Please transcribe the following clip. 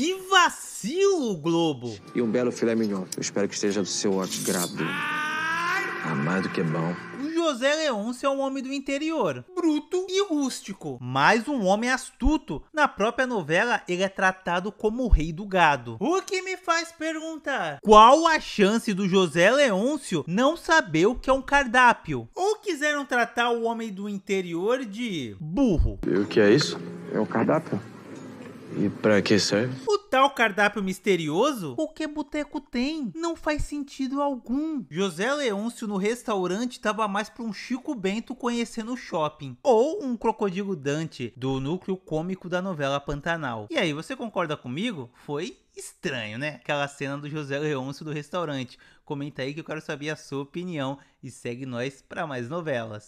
Que vacilo, Globo! E um belo filé mignon. Eu espero que esteja do seu agrado. Ah, mais do que é bom. O José Leôncio é um homem do interior, bruto e rústico, mas um homem astuto. Na própria novela, ele é tratado como o rei do gado. O que me faz perguntar: qual a chance do José Leôncio não saber o que é um cardápio? Ou quiseram tratar o homem do interior de burro? E o que é isso? É um cardápio? E para que serve? tal cardápio misterioso? O que boteco tem? Não faz sentido algum. José Leôncio no restaurante tava mais pra um Chico Bento conhecendo o shopping. Ou um crocodilo Dante do núcleo cômico da novela Pantanal. E aí, você concorda comigo? Foi estranho, né? Aquela cena do José Leôncio do restaurante. Comenta aí que eu quero saber a sua opinião e segue nós para mais novelas.